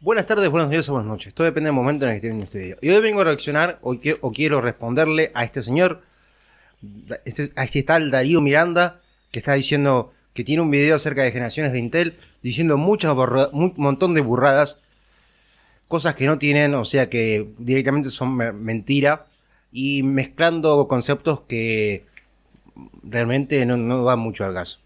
Buenas tardes, buenos días o buenas noches. Todo depende del momento en el que estén viendo este video. Y hoy vengo a reaccionar o, quiero responderle a este señor, este, a este tal Darío Miranda, que está diciendo que tiene un video acerca de generaciones de Intel, diciendo muchas un montón de burradas, cosas que no tienen, o sea que directamente son mentira, y mezclando conceptos que realmente no, van mucho al caso.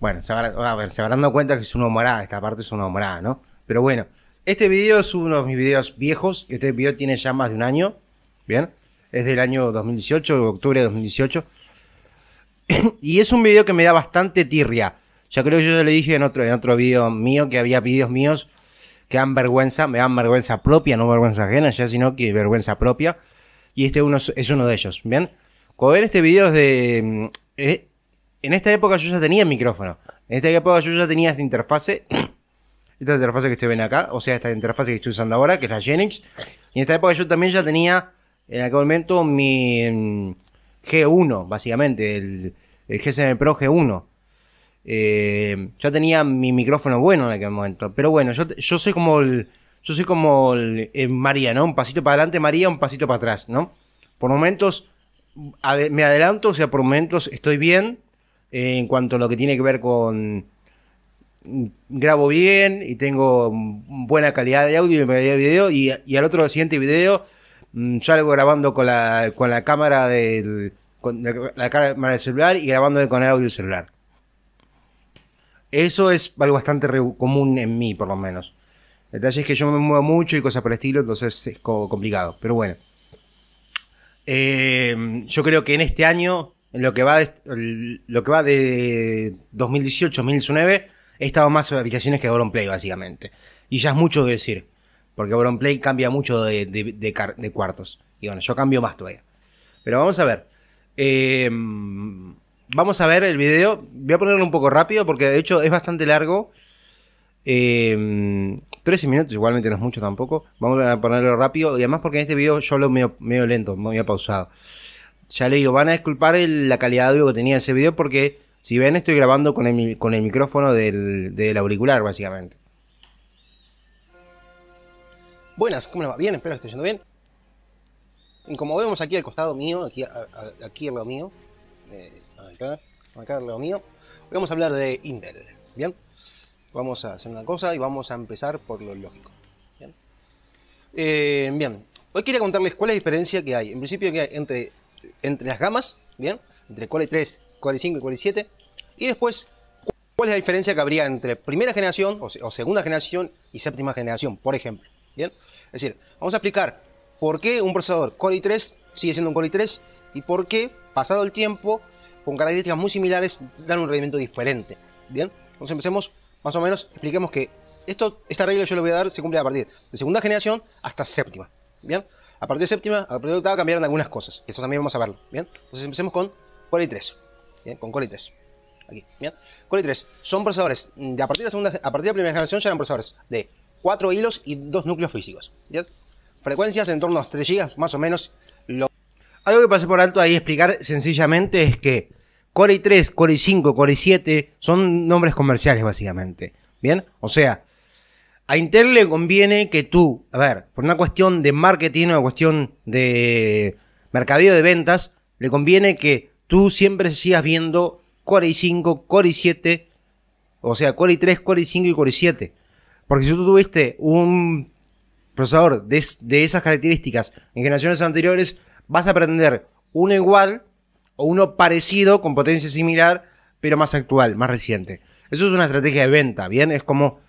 Bueno, se, van, a dando cuenta que es una humorada, esta parte es una humorada, ¿no? Pero bueno, este video es uno de mis videos viejos, este video tiene ya más de un año, ¿bien? Es del año 2018, octubre de 2018. y es un video que me da bastante tirria. Ya creo que yo le dije en otro, en otro video mío que había videos míos que dan vergüenza, me dan vergüenza propia, no vergüenza ajena, ya sino que vergüenza propia. Y este uno es uno de ellos, ¿bien? Cuando ven este video es de... Mm, eh, en esta época yo ya tenía micrófono. En esta época yo ya tenía esta interfase. Esta interfase que ustedes ven acá, o sea, esta interfase que estoy usando ahora, que es la Genix. Y en esta época yo también ya tenía, en aquel momento, mi em, G1, básicamente, el, el GSM Pro G1. Em, ya tenía mi micrófono bueno en aquel momento. Pero bueno, yo, soy como Yo soy como María, ¿no? Un pasito para adelante, María, un pasito para atrás, ¿no? Por momentos me adelanto, o sea, por momentos estoy bien, en cuanto a lo que tiene que ver con grabo bien y tengo buena calidad de audio y calidad de video y, al otro siguiente video mm, salgo grabando con la, con la cámara del la, cámara del celular y grabando con el audio celular. Eso es algo bastante común en mí, por lo menos. El detalle es que yo me muevo mucho y cosas por el estilo, entonces es complicado. Pero bueno. Eh, yo creo que en este año en lo que va de, lo que va de 2018-2019, he estado más aplicaciones que Auron Play, básicamente. Y ya es mucho decir. Porque Auron Play cambia mucho de, de, cuartos. Y bueno, yo cambio más todavía. Pero vamos a ver. Em, vamos a ver el video. Voy a ponerlo un poco rápido porque de hecho es bastante largo. 13 em, minutos, igualmente no es mucho tampoco. Vamos a ponerlo rápido. Y además porque en este video yo hablo medio, medio lento, medio pausado. Ya le digo, van a disculpar la calidad de audio que tenía ese video porque, si ven, estoy grabando con el, micrófono del, auricular, básicamente. Buenas, ¿cómo va? Bien, espero que esté yendo bien. como vemos aquí al costado mío, aquí, al lado mío, eh, acá, acá al lado mío, vamos a hablar de Intel, ¿bien? Vamos a hacer una cosa y vamos a empezar por lo lógico, ¿bien? Eh, bien, hoy quería contarles cuál es la diferencia que hay, en principio que hay entre entre las gamas, ¿bien? Entre Core 3, Core 5 y Core 7. Y después, ¿cuál es la diferencia que habría entre primera generación o, segunda generación y séptima generación, por ejemplo? ¿Bien? Es decir, vamos a explicar por qué un procesador Core i3 sigue siendo un Core i3 y por qué, pasado el tiempo, con características muy similares, dan un rendimiento diferente. Bien, entonces empecemos, más o menos, expliquemos que esto, esta regla yo le voy a dar, se cumple a partir de segunda generación hasta séptima. Bien, a partir de séptima, a partir de octava cambiaron algunas cosas. Eso también vamos a verlo. ¿bien? Entonces empecemos con Core i3. ¿bien? Con Core i3. Aquí, ¿bien? Core i3 son procesadores. De, a, partir de la segunda, a partir de la primera generación ya eran procesadores de 4 hilos y 2 núcleos físicos. ¿bien? Frecuencias en torno a 3 GB, más o menos. Lo... Algo que pasé por alto ahí explicar sencillamente es que Core i3, Core i5, Core i7 son nombres comerciales básicamente. ¿Bien? O sea, a Intel le conviene que tú, a ver, por una cuestión de marketing, una cuestión de mercadeo de ventas, le conviene que tú siempre sigas viendo Core i5, Core i7, o sea, Core i3, Core i5 y Core i7. Porque si tú tuviste un procesador de, de esas características en generaciones anteriores, vas a aprender uno igual o uno parecido con potencia similar, pero más actual, más reciente. Eso es una estrategia de venta, ¿bien? Es como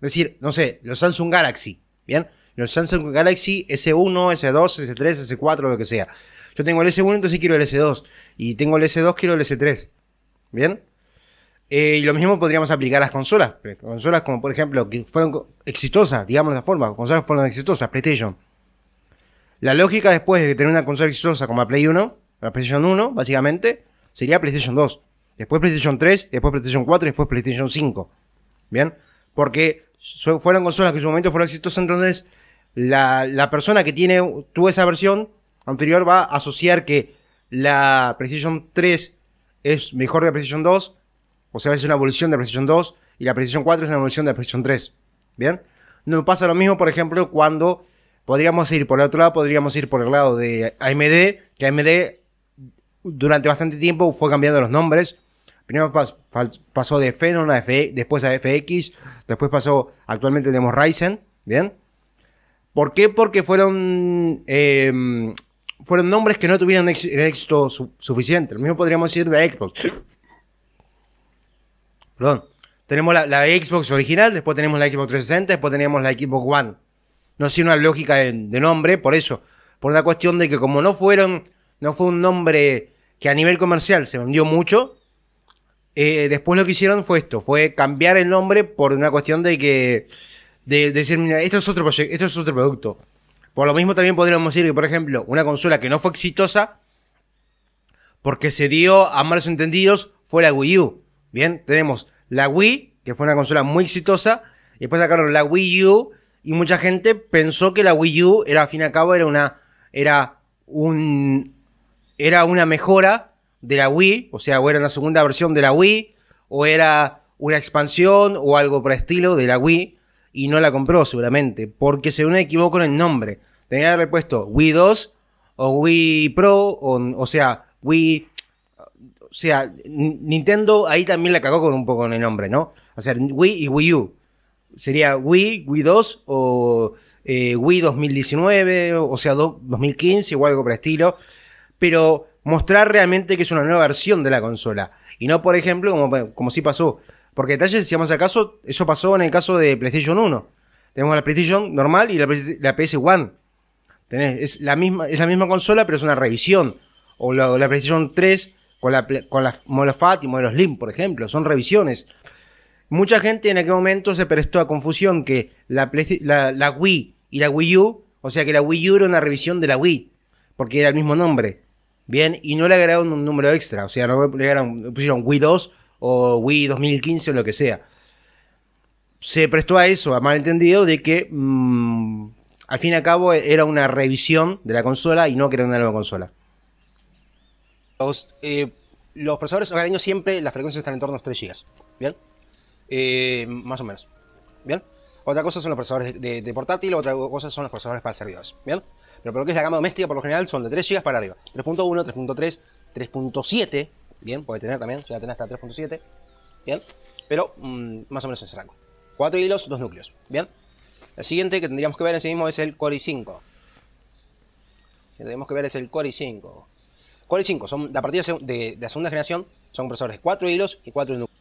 es decir, no sé, los Samsung Galaxy, ¿bien? Los Samsung Galaxy S1, S2, S3, S4, lo que sea. Yo tengo el S1, entonces quiero el S2. Y tengo el S2, quiero el S3. ¿Bien? Eh, y lo mismo podríamos aplicar a las consolas. Consolas como, por ejemplo, que fueron exitosas, digamos de esa forma. Consolas fueron exitosas, PlayStation. La lógica después de tener una consola exitosa como la Play 1, la PlayStation 1, básicamente, sería PlayStation 2. Después PlayStation 3, después PlayStation 4, después PlayStation 5. ¿Bien? Porque fueron consolas que en su momento fueron exitosas, entonces la, persona que tiene, tuvo esa versión anterior va a asociar que la Precision 3 es mejor que la Precision 2, o sea, es una evolución de la PlayStation 2, y la Precision 4 es una evolución de la PlayStation 3. ¿Bien? No pasa lo mismo, por ejemplo, cuando podríamos ir por el otro lado, podríamos ir por el lado de AMD, que AMD durante bastante tiempo fue cambiando los nombres Primero pasó de Phenom a FX, después a FX, después pasó, actualmente tenemos Ryzen, ¿bien? ¿Por qué? Porque fueron, em, fueron nombres que no tuvieron éxito suficiente. Lo mismo podríamos decir de Xbox. Perdón. Tenemos la, Xbox original, después tenemos la Xbox 360, después tenemos la Xbox One. No sido una lógica de, nombre, por eso. Por la cuestión de que como no fueron, no fue un nombre que a nivel comercial se vendió mucho, eh, después lo que hicieron fue esto, fue cambiar el nombre por una cuestión de que, de, decir, mira, esto es otro proyecto, esto es otro producto. Por lo mismo también podríamos decir que, por ejemplo, una consola que no fue exitosa, porque se dio a malos entendidos, fue la Wii U. Bien, tenemos la Wii, que fue una consola muy exitosa, y después sacaron la Wii U, y mucha gente pensó que la Wii U era, al fin y al cabo, era una, era un, era una mejora de la Wii, o sea, o era una segunda versión de la Wii, o era una expansión o algo por estilo de la Wii, y no la compró seguramente, porque se me equivoco en el nombre, tenía repuesto Wii 2 o Wii Pro, o, sea, Wii... O sea, Nintendo ahí también la cagó con un poco en el nombre, ¿no? O sea, Wii y Wii U. Sería Wii, Wii 2 o eh, Wii 2019, o sea, 2015 o algo por estilo. Pero mostrar realmente que es una nueva versión de la consola. Y no, por ejemplo, como, como sí pasó. Porque detalles, si vamos a caso, eso pasó en el caso de PlayStation 1. Tenemos la PlayStation normal y la, PS1. es, la misma, es la misma consola, pero es una revisión. O la, PlayStation 3 con la, con la modelo FAT y modelo Slim, por ejemplo. Son revisiones. Mucha gente en aquel momento se prestó a confusión que la, la, la Wii y la Wii U, o sea que la Wii U era una revisión de la Wii, porque era el mismo nombre. Bien, y no le agregaron un número extra, o sea, no le, agregaron, pusieron Wii 2 o Wii 2015 o lo que sea. Se prestó a eso, a malentendido, de que mm, al fin y al cabo e-, era una revisión de la consola y no que una nueva consola. Los, eh, los procesadores hogareños siempre las frecuencias están en torno a los 3 GB, ¿bien? Eh, más o menos, ¿bien? Otra cosa son los procesadores de, portátil, otra cosa son los procesadores para servidores, ¿bien? Pero por lo que es la gama doméstica, por lo general, son de 3 GB para arriba. 3.1, 3.3, 3.7. Bien, puede tener también, a tener hasta 3.7. Bien, pero mm, más o menos ese rango. 4 hilos, 2 núcleos. Bien. El siguiente que tendríamos que ver en sí mismo es el Core i5. Que tenemos que ver es el Core i5. Core i5, son, a partir de, la segunda generación, son procesadores de 4 hilos y 4 núcleos.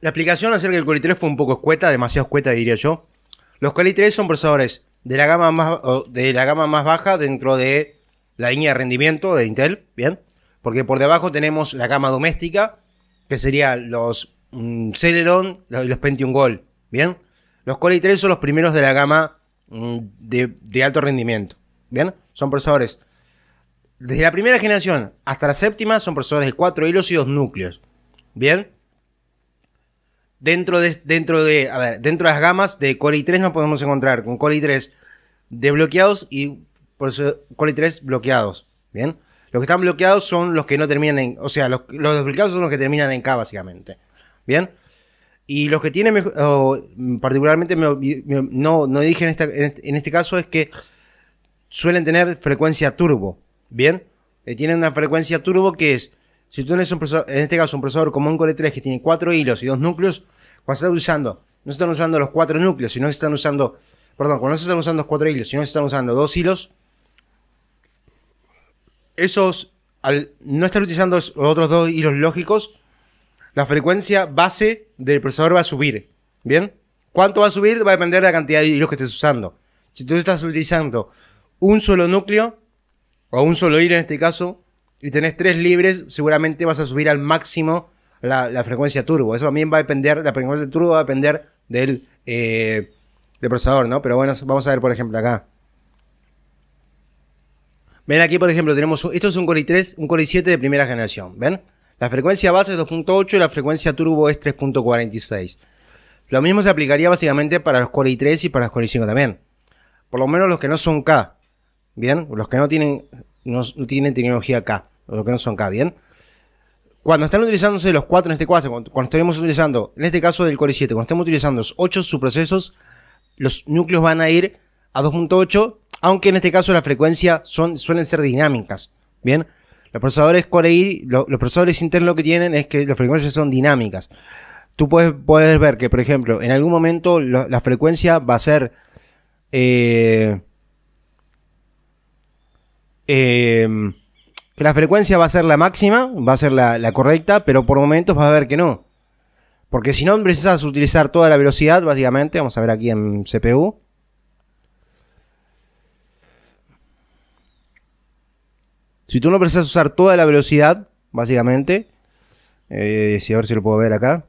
La explicación acerca del Core i3 fue un poco escueta, demasiado escueta diría yo. Los Core i3 son procesadores de la gama más, de la gama más baja dentro de la línea de rendimiento de Intel, ¿bien? Porque por debajo tenemos la gama doméstica, que serían los mm, Celeron y los, Pentium Gold, ¿bien? Los Core i3 son los primeros de la gama mm, de, alto rendimiento, ¿bien? Son procesadores desde la primera generación hasta la séptima son procesadores de cuatro hilos y dos núcleos. ¿Bien? Dentro de, dentro de, dentro de las gamas de Core i3 nos podemos encontrar con Core i3 desbloqueados y por Core 3 bloqueados. Bien. Los que están bloqueados son los que no terminan en. O sea, los, los desbloqueados son los que terminan en K, básicamente. Bien. Y los que tienen. particularmente, no, no dije este, en, este, caso, es que suelen tener frecuencia turbo. Bien. Eh, tienen una frecuencia turbo que es si tú tienes en este caso un procesador como un Core e 3 que tiene 4 hilos y 2 núcleos, cuando se están usando, no se están usando los cuatro núcleos, sino que están usando, perdón, cuando no se están usando los cuatro hilos, sino se están usando 2 hilos, esos, al no estar utilizando los otros dos hilos lógicos, la frecuencia base del procesador va a subir. ¿Bien? ¿Cuánto va a subir? Va a depender de la cantidad de hilos que estés usando. Si tú estás utilizando un solo núcleo, o un solo hilo en este caso, y tenés tres libres, seguramente vas a subir al máximo la, frecuencia turbo. Eso también va a depender, la frecuencia turbo va a depender eh, del, procesador, ¿no? Pero bueno, vamos a ver, por ejemplo, acá. Ven aquí, por ejemplo, tenemos, esto es un Core i3, un Core i7 de primera generación, ¿ven? La frecuencia base es 2.8 y la frecuencia turbo es 3.46. Lo mismo se aplicaría básicamente para los Core i3 y para los Core i5 también. Por lo menos los que no son K, ¿bien? Los que no tienen, no tienen tecnología K lo que no son K, ¿bien? Cuando están utilizándose los 4 en este caso, cuando, estemos utilizando, en este caso del Core 7, cuando estemos utilizando los 8 subprocesos, los núcleos van a ir a 2.8, aunque en este caso la frecuencia son, suelen ser dinámicas, ¿bien? Los procesadores Core i, los procesadores internos lo que tienen es que las frecuencias son dinámicas. Tú puedes, puedes ver que, por ejemplo, en algún momento la frecuencia va a ser... Eh, eh, la frecuencia va a ser la máxima, va a ser la, correcta, pero por momentos vas a ver que no. Porque si no empiezas a utilizar toda la velocidad, básicamente, vamos a ver aquí en CPU. Si tú no empiezas a usar toda la velocidad, básicamente, eh, si a ver si lo puedo ver acá.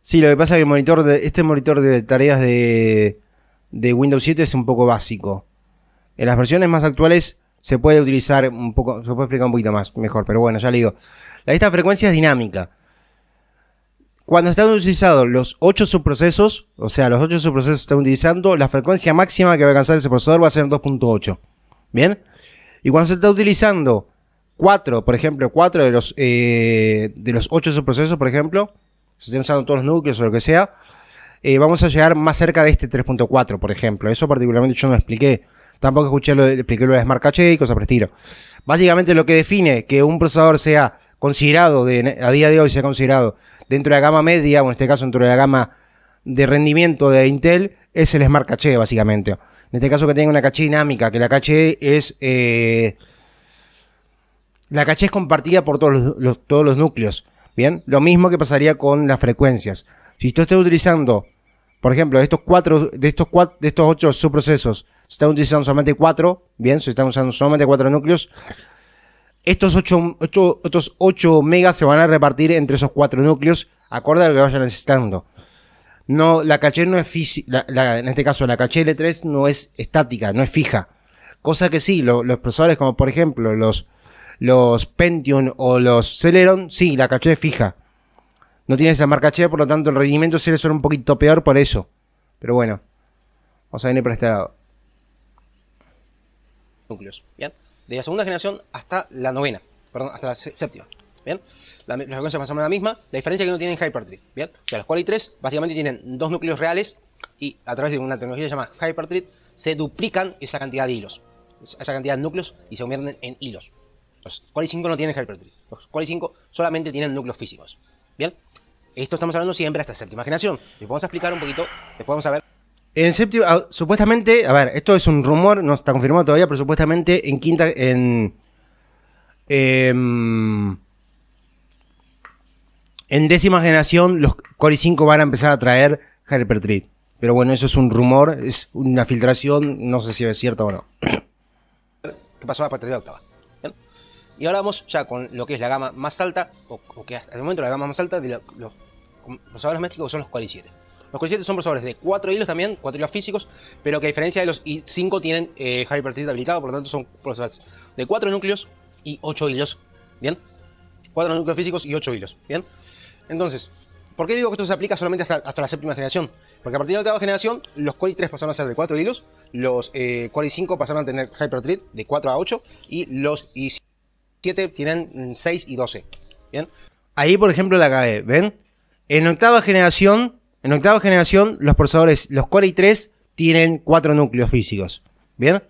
Sí, lo que pasa es que el monitor de, este monitor de tareas de, de Windows 7 es un poco básico. En las versiones más actuales se puede utilizar un poco, se puede explicar un poquito más, mejor, pero bueno, ya le digo. La lista de frecuencias es dinámica. Cuando están utilizados los 8 subprocesos, o sea, los 8 subprocesos están utilizando, la frecuencia máxima que va a alcanzar ese procesador va a ser 2.8. ¿Bien? Y cuando se está utilizando 4, por ejemplo, 4 de los, eh, de los 8 subprocesos, por ejemplo, se están usando todos los núcleos o lo que sea, eh, vamos a llegar más cerca de este 3.4, por ejemplo. Eso particularmente yo no expliqué Tampoco escuché lo de, expliqué lo Smart Cache y cosas por estilo. Básicamente lo que define que un procesador sea considerado, a día de hoy sea considerado dentro de la gama media, o en este caso dentro de la gama de rendimiento de Intel, es el Smart Cache, básicamente. En este caso que tenga una caché dinámica, que la caché es... Eh, la caché es compartida por todos los, todos los núcleos. Bien, lo mismo que pasaría con las frecuencias. Si tú estás utilizando, por ejemplo, estos cuatro, de estos cuatro, de estos ocho subprocesos, se están utilizando solamente cuatro, bien, se están usando solamente cuatro núcleos. Estos 8, megas se van a repartir entre esos cuatro núcleos, acorde a lo que vayan necesitando. No, la caché e no es física, en este caso la caché e L3 no es estática, no es fija. Cosa que sí, los procesadores como por ejemplo los, los Pentium o los Celeron, sí, la caché e es fija. No tiene esa marca caché, por lo tanto el rendimiento suele ser un poquito peor por eso. Pero bueno, vamos a venir por este lado núcleos, ¿bien? De la segunda generación hasta la novena, perdón, hasta la séptima, ¿bien? La, la frecuencia más la misma, la diferencia es que no tienen Hyperthread, ¿bien? O sea, los Quali 3 básicamente tienen dos núcleos reales y a través de una tecnología llamada Hyperthread se duplican esa cantidad de hilos, esa cantidad de núcleos y se convierten en hilos. Los Quali 5 no tienen Hyperthread, los Quali 5 solamente tienen núcleos físicos, ¿bien? Esto estamos hablando siempre hasta séptima generación. Les vamos a explicar un poquito, les vamos a en séptimo, ah, supuestamente, a ver, esto es un rumor, no está confirmado todavía, pero supuestamente en quinta, en... Em, en décima generación, los Core i5 van a empezar a traer Hyperthread. Pero bueno, eso es un rumor, es una filtración, no sé si es cierto o no. ¿Qué pasó a de la octava? Y ahora vamos ya con lo que es la gama más alta, o, que hasta el momento la gama más alta de los procesadores métricos son los Core i7. Los i7 son procesadores de 4 hilos también, 4 hilos físicos, pero que a diferencia de los i 5 tienen Hyper eh, aplicado, habilitado, por lo tanto son procesadores de 4 núcleos y 8 hilos. ¿Bien? 4 núcleos físicos y 8 hilos. ¿Bien? Entonces, ¿por qué digo que esto se aplica solamente hasta, la séptima generación? Porque a partir de la octava generación, los Core 3 pasaron a ser de 4 hilos, los eh, i 5 pasaron a tener Hyperthread de 4 a 8 y los i7 tienen 6 mm, y 12. ¿Bien? Ahí, por ejemplo, la cae, ¿ven? En octava generación en octava generación, los procesadores, los Core i3, tienen cuatro núcleos físicos. ¿Bien?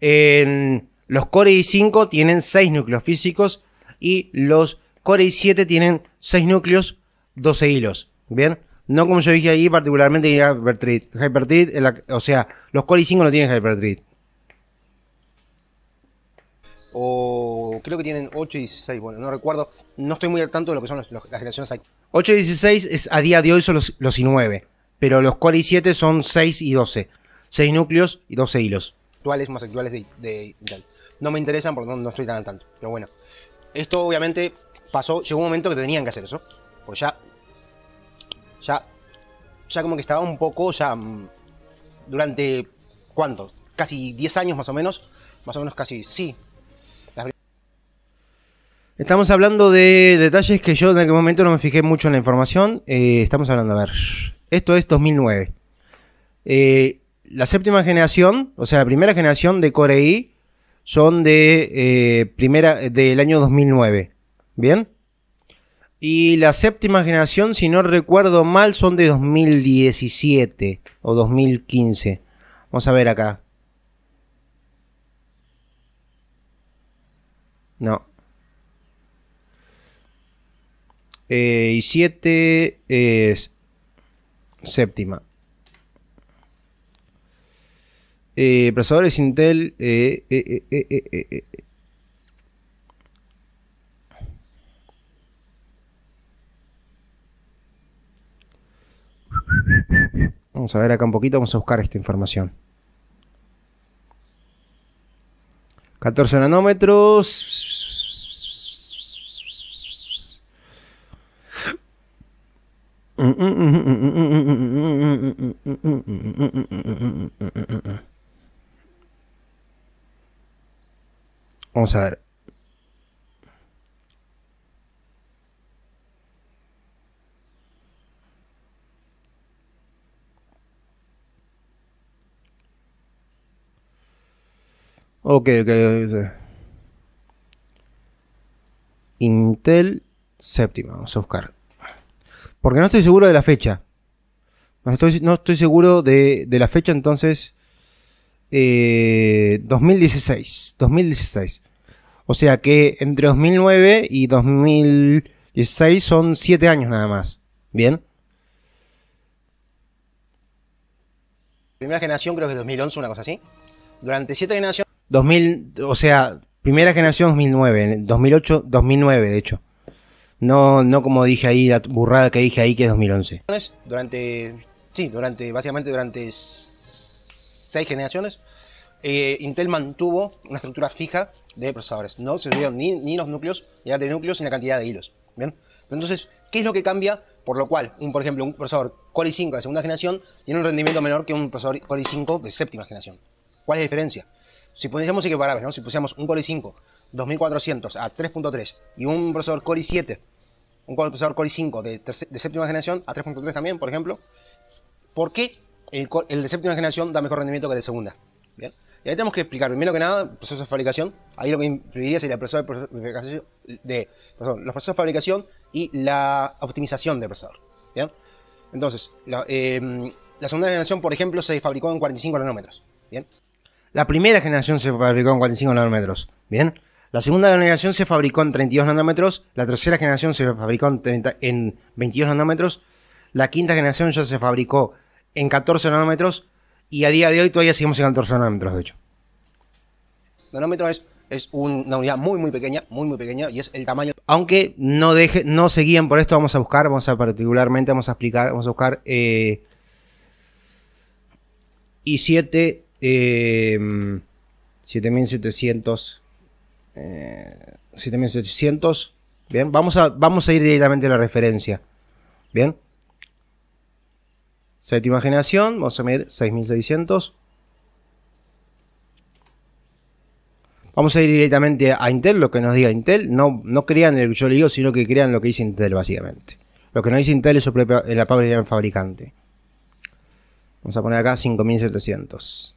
En los Core i5 tienen seis núcleos físicos y los Core i7 tienen seis núcleos, 12 hilos. ¿Bien? No como yo dije ahí, particularmente Hyperthread. Hyperthread, o sea, los Core i5 no tienen Hyperthread. O creo que tienen 8 y 16, bueno, no recuerdo. No estoy muy al tanto de lo que son las generaciones actuales. 8 y 16 es, a día de hoy son los, y i9, pero los 4 y 7 son 6 y 12. 6 núcleos y 12 hilos. Actuales más actuales de, No me interesan porque no, estoy tan al tanto. Pero bueno, esto obviamente pasó, llegó un momento que tenían que hacer eso. Pues ya, ya, ya como que estaba un poco, ya mm, durante, ¿cuánto? Casi 10 años más o menos, más o menos casi, sí, Estamos hablando de detalles que yo en aquel momento no me fijé mucho en la información. Eh, estamos hablando, a ver, esto es 2009. Eh, la séptima generación, o sea, la primera generación de Core i son de eh, primera del año 2009. ¿Bien? Y la séptima generación, si no recuerdo mal, son de 2017 o 2015. Vamos a ver acá. No, Eh, y 7 es séptima. Eh, procesadores Intel. Eh, eh, eh, vamos a ver acá un poquito, vamos a buscar esta información. 14 nanómetros. Vamos a ver. Ok, ok, ok. Intel séptima, vamos a buscar. Porque no estoy seguro de la fecha. No estoy, no estoy seguro de, de, la fecha, entonces. 2016. Eh, 2016. O sea que entre 2009 y 2016 son 7 años nada más. Bien. Primera generación creo que 2011, una cosa así. Durante 7 generaciones. 2000, o sea, primera generación 2009, 2008, 2009 de hecho. No, no como dije ahí, la burrada que dije ahí que es 2011. Durante, sí, durante, básicamente durante seis generaciones, eh, Intel mantuvo una estructura fija de procesadores. No se subieron ni, ni los núcleos, ni la de núcleos, ni la cantidad de hilos. ¿bien? Entonces, ¿qué es lo que cambia? Por lo cual, un, por ejemplo, un procesador Core i5 de segunda generación tiene un rendimiento menor que un procesador Core i5 de séptima generación. ¿Cuál es la diferencia? Si pusiéramos equiparables, ¿no? si pusiéramos un Core i5 2400 a 3.3 y un procesador Core i7 un procesador Core i5 de, séptima generación a 3.3 también, por ejemplo, ¿por qué el, de séptima generación da mejor rendimiento que el de segunda? ¿Bien? Y ahí tenemos que explicar, primero que nada, procesos de fabricación. Ahí lo que incluiría sería el proceso de, los procesos de fabricación y la optimización del procesador. Entonces, la, em, la segunda generación, por ejemplo, se fabricó en 45 nanómetros. ¿Bien? La primera generación se fabricó en 45 nanómetros. ¿Bien? La segunda generación se fabricó en 32 nanómetros, la tercera generación se fabricó en, 22 nanómetros, la quinta generación ya se fabricó en 14 nanómetros y a día de hoy todavía seguimos en 14 nanómetros, de hecho. Nanómetros es, es una unidad muy, muy pequeña, muy, muy pequeña y es el tamaño. Aunque no, deje, no se guíen por esto, vamos a buscar, vamos a particularmente, vamos a explicar, vamos a buscar eh, Y i7 7700. Eh, 7700. Eh, Bien, vamos a, vamos a ir directamente a la referencia. Bien. Séptima generación, vamos a medir 6600. Vamos a ir directamente a Intel, lo que nos diga Intel. No, no crean lo que yo le digo, sino que crean lo que dice Intel, básicamente. Lo que no dice Intel es la palabra del fabricante. Vamos a poner acá 5700.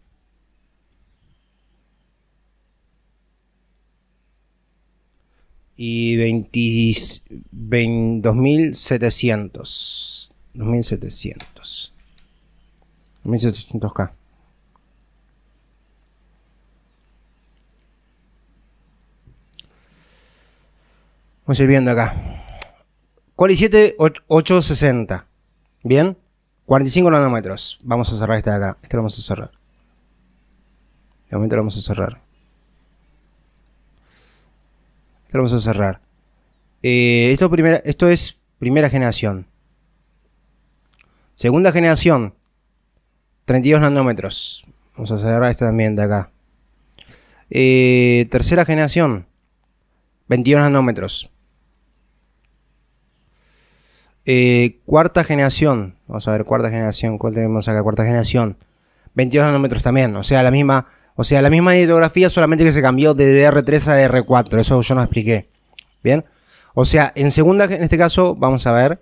y 2.700. 2.700. 2.700K. Vamos a ir viendo acá. Quali 7, Bien. 45 nanómetros. Vamos a cerrar este de acá. Este lo vamos a cerrar. De este momento lo vamos a cerrar. vamos a cerrar. Eh, esto, primera, esto es primera generación. Segunda generación, 32 nanómetros. Vamos a cerrar esta también de acá. Eh, tercera generación, 22 nanómetros. Eh, cuarta generación, vamos a ver, cuarta generación, ¿cuál tenemos acá? Cuarta generación, 22 nanómetros también, o sea, la misma o sea, la misma litografía solamente que se cambió de DR3 a DR4. Eso yo no expliqué. ¿Bien? O sea, en segunda, en este caso, vamos a ver.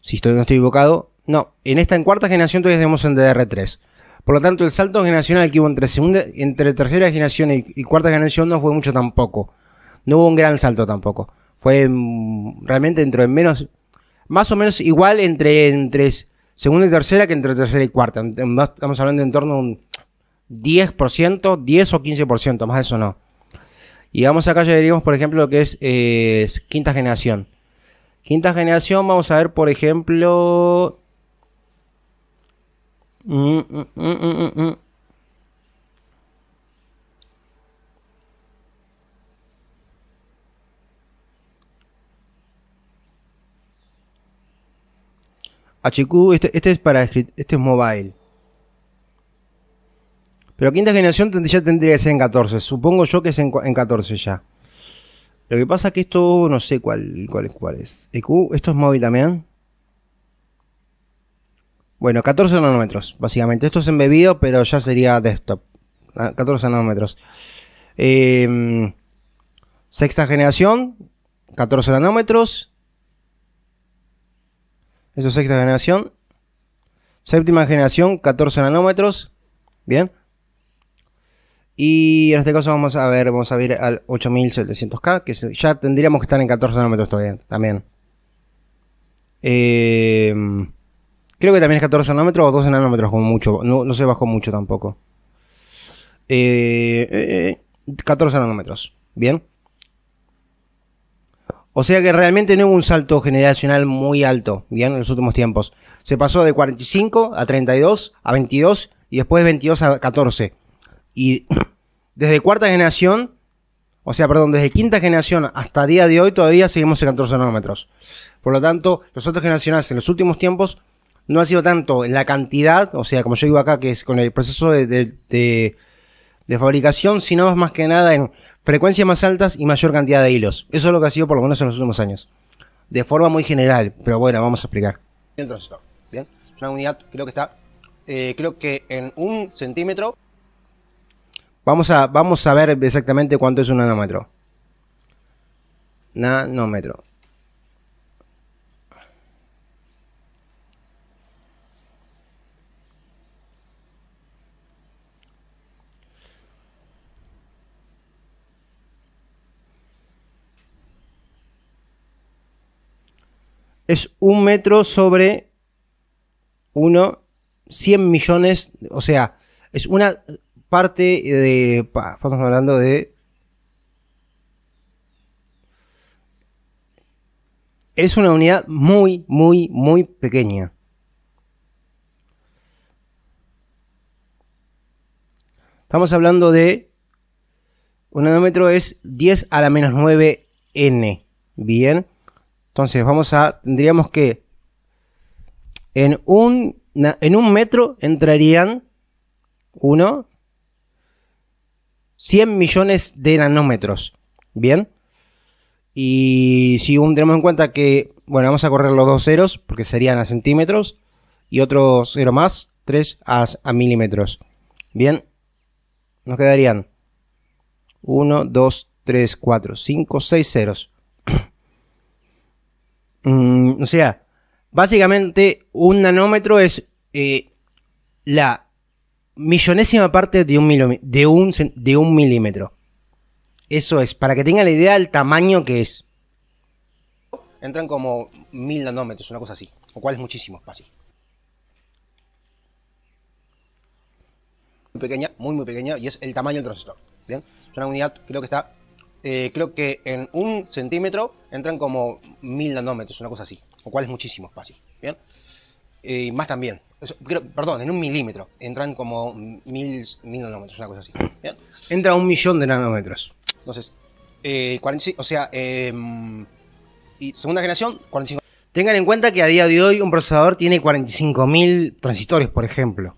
Si estoy, no estoy equivocado. No, en esta, en cuarta generación todavía tenemos en dr 3 Por lo tanto, el salto generacional que hubo entre, segunda, entre tercera generación y, cuarta generación no fue mucho tampoco. No hubo un gran salto tampoco. Fue mm, realmente dentro de menos, más o menos igual entre, entre segunda y tercera que entre tercera y cuarta. Estamos hablando de en torno a un 10%, 10 o 15%, más de eso no. Y vamos acá, ya diríamos, por ejemplo, lo que es, eh, quinta generación. Quinta generación, vamos a ver, por ejemplo. Mm, mm, mm, HQ, este, este es para este es mobile. Pero quinta generación ya tendría que ser en 14. Supongo yo que es en, 14 ya. Lo que pasa es que esto no sé cuál, cuál, cuál es. EQ, ¿esto es móvil también? Bueno, 14 nanómetros, básicamente. Esto es embebido, pero ya sería desktop. 14 ah, nanómetros. Em, sexta generación, 14 nanómetros. Eso es sexta generación. Séptima generación, 14 nanómetros. Bien. Y en este caso vamos a ver, vamos a ver al 8700K, que ya tendríamos que estar en 14 nanómetros todavía, también. Em, creo que también es 14 nanómetros o 12 nanómetros como mucho, no, se bajó mucho tampoco. 14 eh, eh, eh, nanómetros, bien. O sea que realmente no hubo un salto generacional muy alto, bien, en los últimos tiempos. Se pasó de 45 a 32 a 22 y después 22 a 14. Y desde cuarta generación, o sea, perdón, desde quinta generación hasta día de hoy todavía seguimos en 14 nanómetros. Por lo tanto, los otros generacionales en los últimos tiempos no ha sido tanto en la cantidad, o sea, como yo digo acá, que es con el proceso de, fabricación, sino más que nada en frecuencias más altas y mayor cantidad de hilos. Eso es lo que ha sido por lo menos en los últimos años. De forma muy general, pero bueno, vamos a explicar. El ¿bien? una unidad, creo que está, eh, creo que en un centímetro Vamos a, vamos a ver exactamente cuánto es un nanómetro. Nanómetro. es un metro sobre uno, Cien millones, o sea, es una parte de. estamos hablando de. Es una unidad muy, muy, muy pequeña. Estamos hablando de. Un nanómetro es 10 a la menos 9 n. Bien. Entonces, vamos a. Tendríamos que. En un, en un metro entrarían 1, 100 millones de nanómetros. ¿Bien? Y si un, tenemos en cuenta que, bueno, vamos a correr los dos ceros, porque serían a centímetros, y otro cero más, 3 a, milímetros. Bien, nos quedarían 1, 2, 3, 4, 5, 6 ceros. Mm, o sea, básicamente un nanómetro es eh, la millonésima parte de un, de un, de un milímetro. Eso es, para que tengan la idea del tamaño que es. Entran como mil nanómetros, una cosa así, o cual es muchísimo espacio. Muy pequeña, muy muy pequeña, y es el tamaño del transistor. ¿bien? Es una unidad, creo que está, eh, creo que en un centímetro entran como mil nanómetros, una cosa así, o cual es muchísimo espacio. ¿bien? Eh, y más también, perdón, en un milímetro. Entran como mil, nanómetros, una cosa así. Entra un millón de nanómetros. Entonces, eh, o sea, em, y segunda generación, 45. Tengan en cuenta que a día de hoy un procesador tiene 45.000 transistores, por ejemplo.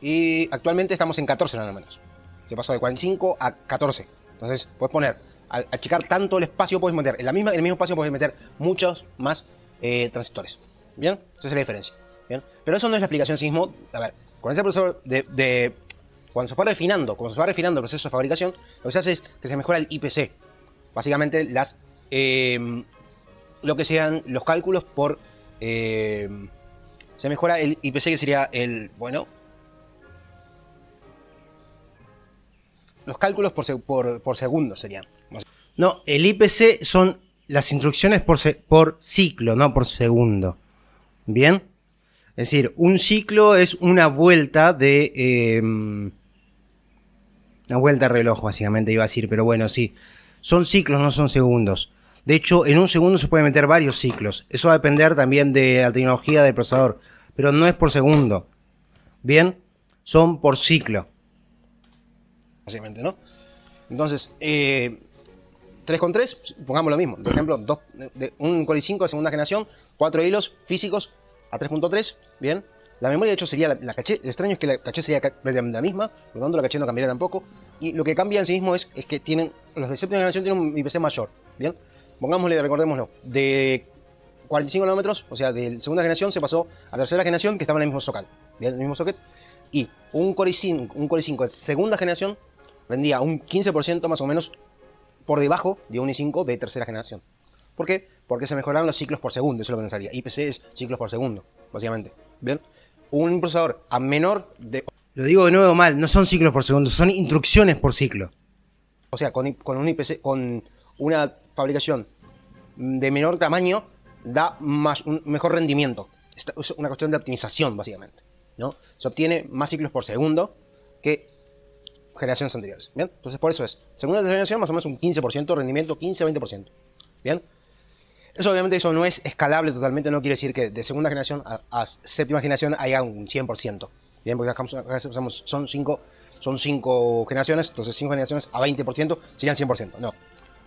Y actualmente estamos en 14 nanómetros. Se pasó de 45 a 14. Entonces, puedes poner, al achicar tanto el espacio, puedes meter, en, la misma, en el mismo espacio puedes meter muchos más eh, transistores. ¿Bien? Esa es la diferencia. ¿Bien? Pero eso no es la aplicación Sismo. A ver, con ese proceso de, Cuando se va refinando, cuando se va refinando el proceso de fabricación, lo que se hace es que se mejora el IPC. Básicamente las... Eh, lo que sean los cálculos por... Eh, se mejora el IPC que sería el... Bueno, los cálculos por, por, por, segundo serían. No, el IPC son las instrucciones por, por ciclo, no por segundo. ¿Bien? Es decir, un ciclo es una vuelta de... Em, una vuelta de reloj, básicamente iba a decir, pero bueno, sí. Son ciclos, no son segundos. De hecho, en un segundo se puede meter varios ciclos. Eso va a depender también de la tecnología del procesador. Pero no es por segundo. Bien, son por ciclo. Básicamente, ¿no? Entonces, eh, 3.3, con pongamos lo mismo. Por ejemplo, un Core i5 de segunda generación, 4 hilos físicos a 3.3, ¿bien? La memoria, de hecho, sería la, caché. Lo extraño es que la caché sería la misma, por lo tanto, la caché no cambiaría tampoco. Y lo que cambia en sí mismo es, que tienen los de séptima generación tienen un IPC mayor, ¿bien? Pongámosle, recordémoslo, de 45 nanómetros, o sea, de segunda generación se pasó a tercera generación que estaba en el mismo socket, ¿bien? El mismo socket. Y un Core 5 un de segunda generación vendía un 15% más o menos por debajo de un i5 de tercera generación. ¿Por qué? Porque se mejoraron los ciclos por segundo, eso es lo que pensaría. IPC es ciclos por segundo, básicamente. ¿Bien? Un procesador a menor de... Lo digo de nuevo mal, no son ciclos por segundo, son instrucciones por ciclo. O sea, con, un IPC, con una fabricación de menor tamaño, da más, un mejor rendimiento. Es una cuestión de optimización, básicamente. ¿no? Se obtiene más ciclos por segundo que generaciones anteriores. ¿Bien? Entonces, por eso es. Segunda generación, más o menos un 15% rendimiento, 15-20%. ¿Bien? Eso obviamente eso no es escalable totalmente, no quiere decir que de segunda generación a, séptima generación haya un 100%. Bien, porque son 5 son cinco generaciones, entonces cinco generaciones a 20% serían 100%. No.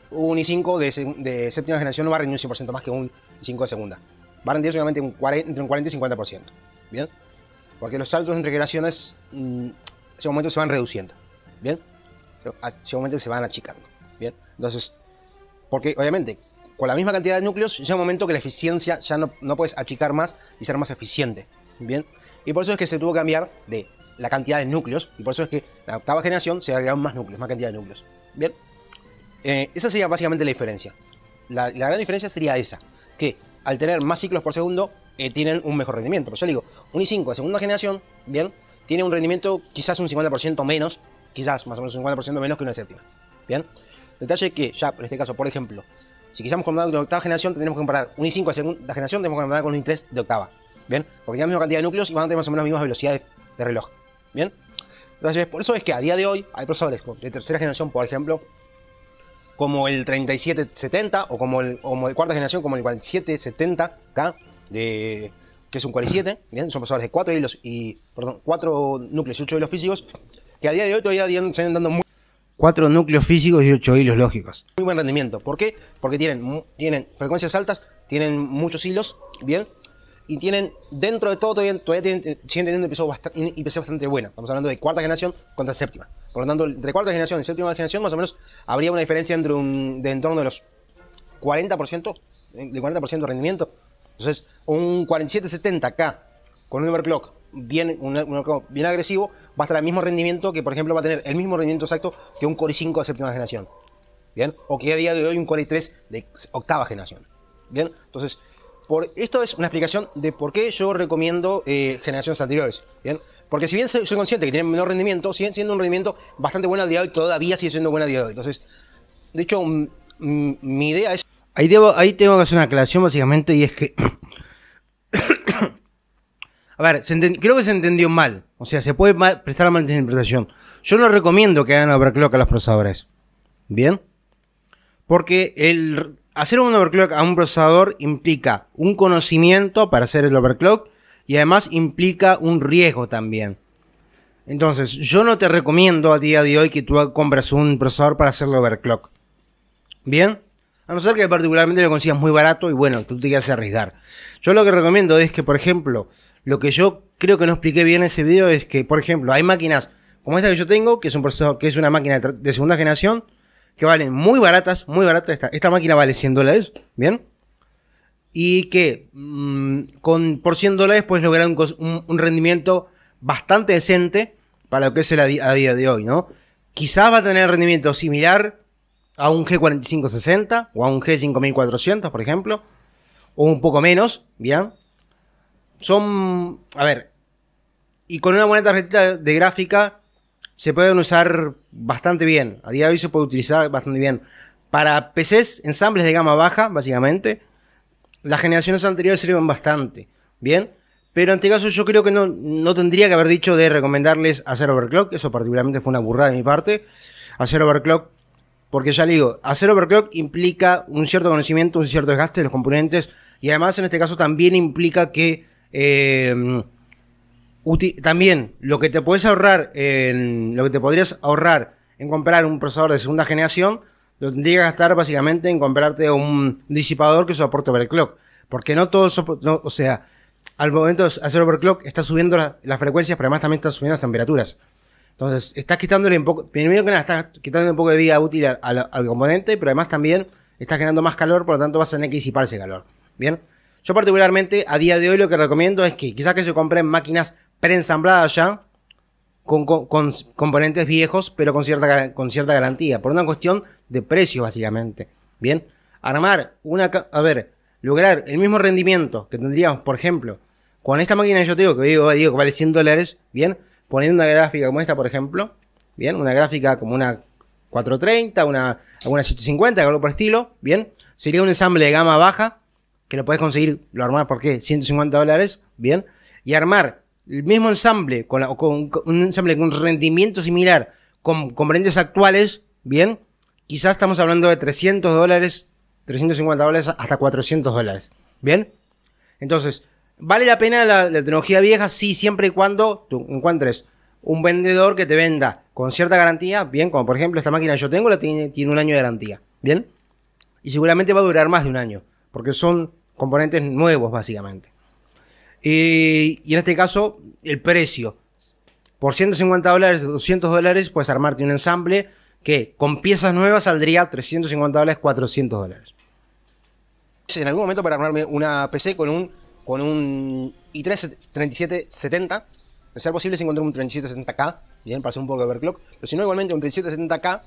Un y 5 de, séptima generación no va a rendir un 100% más que un i5 de segunda. Va a rendir solamente un 40, entre un 40 y 50%. ¿Bien? Porque los saltos entre generaciones mm, en ese momento se van reduciendo. ¿bien? Pero llega ah, un momento que se van achicando, ¿bien? Entonces, porque obviamente, con la misma cantidad de núcleos, llega un momento que la eficiencia ya no, no puedes achicar más y ser más eficiente, ¿bien? Y por eso es que se tuvo que cambiar de la cantidad de núcleos, y por eso es que la octava generación se agregaron más núcleos, más cantidad de núcleos, ¿bien? Eh, esa sería básicamente la diferencia. La, gran diferencia sería esa, que al tener más ciclos por segundo, eh, tienen un mejor rendimiento. pues yo digo, un i5 de segunda generación, ¿bien? Tiene un rendimiento quizás un 50% menos quizás más o menos un 50% menos que una séptima. ¿Bien? Detalle que ya, en este caso, por ejemplo, si quisiéramos comparar de octava generación, tendríamos que comparar un i5 de segunda generación, tenemos que comparar con un i3 de octava. ¿Bien? Porque tienen la misma cantidad de núcleos y van a tener más o menos las mismas velocidades de reloj. ¿Bien? Entonces, por eso es que a día de hoy hay procesadores de tercera generación, por ejemplo, como el 3770 o como el, o de cuarta generación, como el 4770K, de, que es un 47, ¿bien? son procesadores de 4 hilos y, perdón, 4 núcleos y 8 hilos físicos, que a día de hoy todavía siguen dando muy... Cuatro núcleos físicos y ocho hilos lógicos. Muy buen rendimiento. ¿Por qué? Porque tienen, tienen frecuencias altas, tienen muchos hilos, ¿bien? Y tienen, dentro de todo, todavía, eh, siguen teniendo IPC bastante, bastante Estamos hablando de cuarta generación contra séptima. Por lo tanto, entre cuarta generación y séptima generación, más o menos, habría una diferencia entre un, de en torno de los 40%, eh, de 40% de rendimiento. Entonces, un 4770K con un overclock bien, un, bien agresivo, va a estar al mismo rendimiento que, por ejemplo, va a tener el mismo rendimiento exacto que un Core i5 de séptima generación. ¿Bien? O que a día de hoy un Core i3 de octava generación. ¿Bien? Entonces, por, esto es una explicación de por qué yo recomiendo eh, generaciones anteriores. ¿Bien? Porque si bien soy consciente que tienen menor rendimiento, siguen siendo un rendimiento bastante bueno al día de hoy, todavía sigue siendo bueno al día de hoy. Entonces, de hecho, mi idea es... Ahí, debo, ahí tengo que hacer una aclaración básicamente y es que a ver, creo que se entendió mal. O sea, se puede prestar a interpretación. Yo no recomiendo que hagan overclock a los procesadores. ¿Bien? Porque el hacer un overclock a un procesador implica un conocimiento para hacer el overclock y además implica un riesgo también. Entonces, yo no te recomiendo a día de hoy que tú compras un procesador para hacer el overclock. ¿Bien? A no ser que particularmente lo consigas muy barato y bueno, tú te quieras arriesgar. Yo lo que recomiendo es que, por ejemplo, lo que yo creo que no expliqué bien en ese video es que, por ejemplo, hay máquinas como esta que yo tengo, que es una máquina de segunda generación, que valen muy baratas, muy baratas. Esta, máquina vale 100 dólares, ¿bien? Y que mm, con, por 100 dólares puedes lograr un, rendimiento bastante decente para lo que es el a día de hoy, ¿no? Quizás va a tener rendimiento similar a un G4560 o a un G5400, por ejemplo, o un poco menos, ¿bien? Son, a ver, y con una buena tarjetita de gráfica se pueden usar bastante bien. A día de hoy se puede utilizar bastante bien. Para PCs, ensambles de gama baja, básicamente, las generaciones anteriores sirven bastante. Bien. Pero en este caso yo creo que no, no, tendría que haber dicho de recomendarles hacer overclock. Eso particularmente fue una burrada de mi parte. Hacer overclock. Porque ya le digo, hacer overclock implica un cierto conocimiento, un cierto desgaste de los componentes. Y además en este caso también implica que Em, también lo que te puedes ahorrar en lo que te podrías ahorrar en comprar un procesador de segunda generación lo tendrías que gastar básicamente en comprarte un disipador que soporte overclock porque no todo o sea al momento de hacer overclock está subiendo las frecuencias pero además también está subiendo las temperaturas entonces estás quitándole un poco primero que nada estás quitándole un poco de vida útil al, componente pero además también estás generando más calor por lo tanto vas a tener que disipar ese calor bien yo particularmente a día de hoy lo que recomiendo es que quizás que se compren máquinas preensambladas ya, con, componentes viejos, pero con cierta, con cierta garantía, por una cuestión de precio básicamente. Bien, armar una... A ver, lograr el mismo rendimiento que tendríamos, por ejemplo, con esta máquina que yo tengo, que digo, que vale 100 dólares, bien, poniendo una gráfica como esta, por ejemplo, bien, una gráfica como una 430, una, una 750, algo por estilo, bien, sería un ensamble de gama baja, que lo puedes conseguir, lo armar, ¿por qué? 150 dólares, bien. Y armar el mismo ensamble, con, un ensamble con rendimiento similar, con componentes actuales, bien. Quizás estamos hablando de 300 dólares, 350 dólares hasta 400 dólares, bien. Entonces, ¿vale la pena la, tecnología vieja? Sí, siempre y cuando tú encuentres un vendedor que te venda con cierta garantía, bien, como por ejemplo esta máquina que yo tengo, la tiene, tiene un año de garantía, bien, y seguramente va a durar más de un año, porque son componentes nuevos básicamente. y en este caso, el precio. Por 150 dólares, 200 dólares, puedes armarte un ensamble que con piezas nuevas saldría 350 dólares, 400 dólares. En algún momento para armarme una PC con un, con un i3-3770, de ser posible si encuentro un 3770K, bien, para hacer un poco de overclock, pero si no, igualmente un 3770K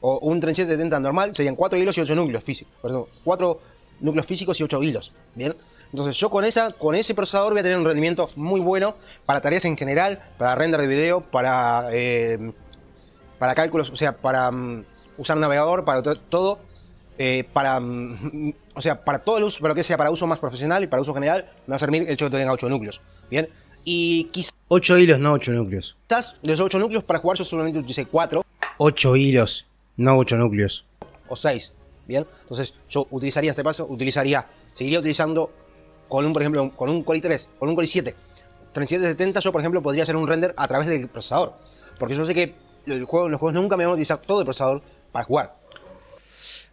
o un 3770 normal serían cuatro hilos y 8 núcleos físicos, perdón, 4 núcleos físicos y 8 hilos. Bien. Entonces yo con, esa, con ese procesador voy a tener un rendimiento muy bueno para tareas en general, para render de video, para, eh, para cálculos, o sea, para mm, usar navegador, para todo, eh, para, mm, o sea, para todo el uso, para que sea, para uso más profesional y para uso general, me va a servir el hecho de que tenga 8 núcleos. Bien, y quizás... 8 hilos, no 8 núcleos. Quizás de 8 núcleos para jugar yo solamente utilicé 4. 8 hilos, no 8 núcleos. O 6. Bien, entonces yo utilizaría este paso, utilizaría, seguiría utilizando con un, por ejemplo, con un Core 3 con un Core 7 3770, yo por ejemplo podría hacer un render a través del procesador, porque yo sé que los juegos nunca me van a utilizar todo el procesador para jugar.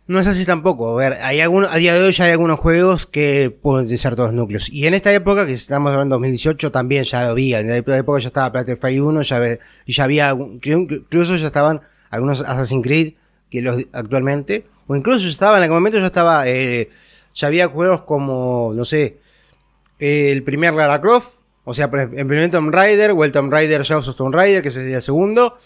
No es así tampoco. A ver, hay algunos, a día de hoy ya hay algunos juegos que pueden utilizar todos los núcleos. Y en esta época, que estamos hablando de 2018, también ya lo había. En la época ya estaba Battlefield 1, ya, ya había, incluso ya estaban algunos Assassin's Creed, que los actualmente, o incluso yo estaba, en el momento yo estaba, eh, ya había juegos como, no sé, el primer Lara Croft, o sea, el primer Tomb Raider, o el Tomb Raider Shadows Tomb Raider, que sería el segundo,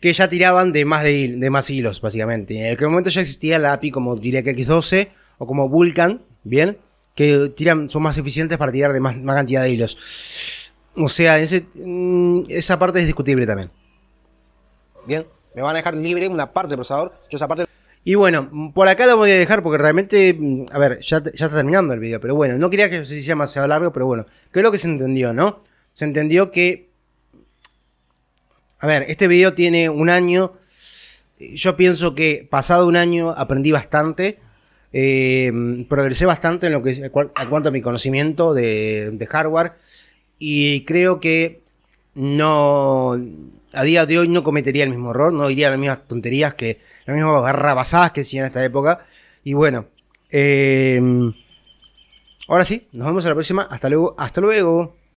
que ya tiraban de más, de, más hilos, básicamente. En aquel momento ya existía la API como que X12 o como Vulcan ¿bien? Que tiran, son más eficientes para tirar de más, cantidad de hilos. O sea, ese, mm, esa parte es discutible también. Bien, me van a dejar libre una parte del procesador, yo esa parte... Y bueno, por acá lo voy a dejar porque realmente, mm, a ver, ya, está terminando el video, pero bueno, no quería que se hiciera demasiado largo, pero bueno, creo que se entendió, ¿no? Se entendió que... A ver, este video tiene un año, eh, yo pienso que pasado un año aprendí bastante, eh, progresé bastante en lo que a cuanto a mi conocimiento de hardware y creo que no a día de hoy no cometería el mismo error, no diría las mismas tonterías que las mismas barrabasadas que se en esta época. Y bueno, eh, ahora sí, nos vemos en la próxima. Hasta luego, hasta luego.